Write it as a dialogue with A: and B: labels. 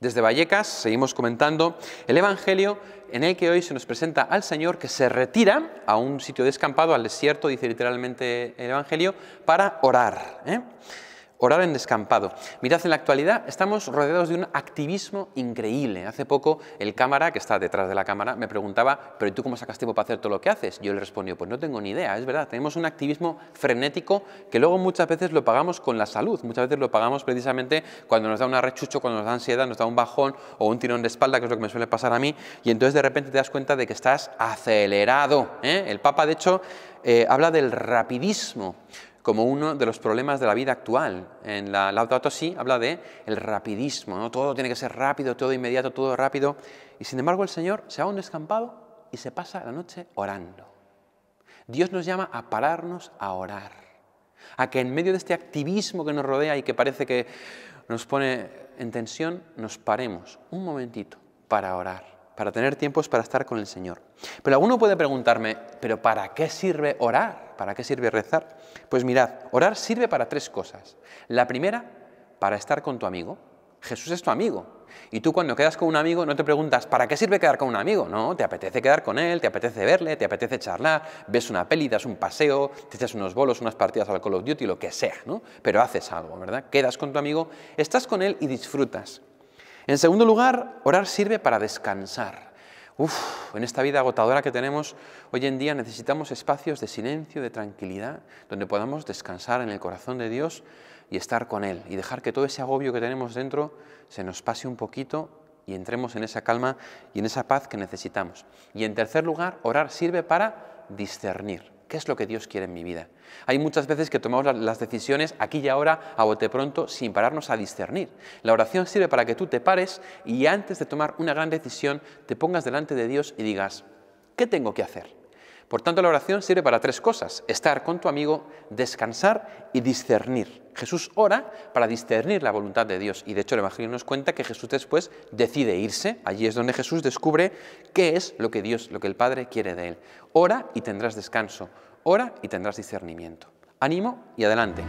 A: Desde Vallecas seguimos comentando el Evangelio en el que hoy se nos presenta al Señor que se retira a un sitio descampado, al desierto, dice literalmente el Evangelio, para orar. ¿eh? Orar en descampado. Mirad, en la actualidad estamos rodeados de un activismo increíble. Hace poco el cámara, que está detrás de la cámara, me preguntaba, pero tú cómo sacas tiempo para hacer todo lo que haces? Yo le respondí, pues no tengo ni idea, es verdad. Tenemos un activismo frenético que luego muchas veces lo pagamos con la salud, muchas veces lo pagamos precisamente cuando nos da un arrechucho, cuando nos da ansiedad, nos da un bajón o un tirón de espalda, que es lo que me suele pasar a mí, y entonces de repente te das cuenta de que estás acelerado. ¿eh? El Papa, de hecho, eh, habla del rapidismo como uno de los problemas de la vida actual. En la Laudato Si habla de el rapidismo, ¿no? todo tiene que ser rápido, todo inmediato, todo rápido. Y sin embargo el Señor se va a un descampado y se pasa la noche orando. Dios nos llama a pararnos a orar, a que en medio de este activismo que nos rodea y que parece que nos pone en tensión, nos paremos un momentito para orar para tener tiempos para estar con el Señor. Pero alguno puede preguntarme, ¿pero para qué sirve orar? ¿Para qué sirve rezar? Pues mirad, orar sirve para tres cosas. La primera, para estar con tu amigo. Jesús es tu amigo. Y tú cuando quedas con un amigo no te preguntas, ¿para qué sirve quedar con un amigo? No, te apetece quedar con él, te apetece verle, te apetece charlar, ves una peli, das un paseo, te echas unos bolos, unas partidas al Call of Duty, lo que sea, ¿no? Pero haces algo, ¿verdad? Quedas con tu amigo, estás con él y disfrutas. En segundo lugar, orar sirve para descansar en esta vida agotadora que tenemos hoy en día necesitamos espacios de silencio, de tranquilidad, donde podamos descansar en el corazón de Dios y estar con Él y dejar que todo ese agobio que tenemos dentro se nos pase un poquito y entremos en esa calma y en esa paz que necesitamos. Y en tercer lugar, orar sirve para discernir. ¿Qué es lo que Dios quiere en mi vida? Hay muchas veces que tomamos las decisiones aquí y ahora, a bote pronto, sin pararnos a discernir. La oración sirve para que tú te pares y antes de tomar una gran decisión te pongas delante de Dios y digas, ¿qué tengo que hacer? Por tanto, la oración sirve para tres cosas. Estar con tu amigo, descansar y discernir. Jesús ora para discernir la voluntad de Dios y de hecho el Evangelio nos cuenta que Jesús después decide irse, allí es donde Jesús descubre qué es lo que Dios, lo que el Padre quiere de él. Ora y tendrás descanso, ora y tendrás discernimiento. Ánimo y adelante.